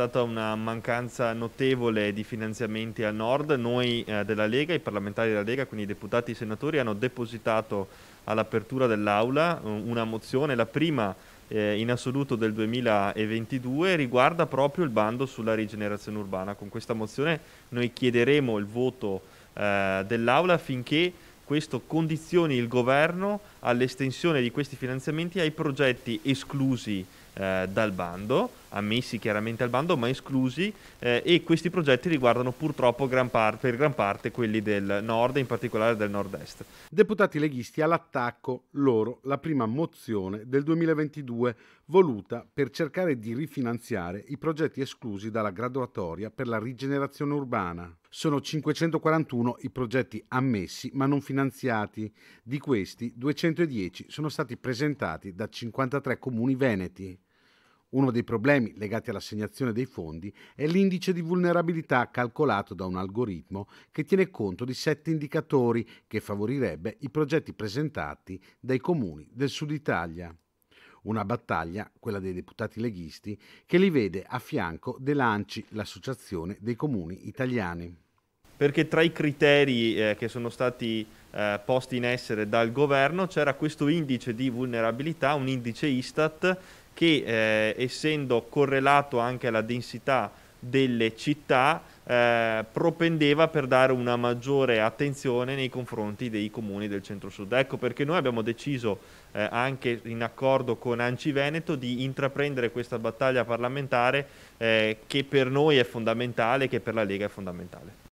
stata una mancanza notevole di finanziamenti al nord. Noi eh, della Lega, i parlamentari della Lega, quindi i deputati e i senatori, hanno depositato all'apertura dell'Aula eh, una mozione, la prima eh, in assoluto del 2022, riguarda proprio il bando sulla rigenerazione urbana. Con questa mozione noi chiederemo il voto eh, dell'Aula affinché questo condizioni il governo all'estensione di questi finanziamenti ai progetti esclusi eh, dal bando ammessi chiaramente al bando ma esclusi eh, e questi progetti riguardano purtroppo gran par- per gran parte quelli del nord e in particolare del nord-est. Deputati leghisti all'attacco loro la prima mozione del 2022 voluta per cercare di rifinanziare i progetti esclusi dalla graduatoria per la rigenerazione urbana. Sono 541 i progetti ammessi ma non finanziati. Di questi 210 sono stati presentati da 53 comuni veneti. Uno dei problemi legati all'assegnazione dei fondi è l'indice di vulnerabilità calcolato da un algoritmo che tiene conto di sette indicatori che favorirebbe i progetti presentati dai comuni del sud Italia. Una battaglia, quella dei deputati leghisti, che li vede a fianco dell'ANCI, l'Associazione dei Comuni Italiani. Perché tra i criteri eh, che sono stati eh, posti in essere dal governo c'era questo indice di vulnerabilità, un indice Istat che eh, essendo correlato anche alla densità delle città eh, propendeva per dare una maggiore attenzione nei confronti dei comuni del centro-sud. Ecco perché noi abbiamo deciso eh, anche in accordo con Anci Veneto di intraprendere questa battaglia parlamentare eh, che per noi è fondamentale e che per la Lega è fondamentale.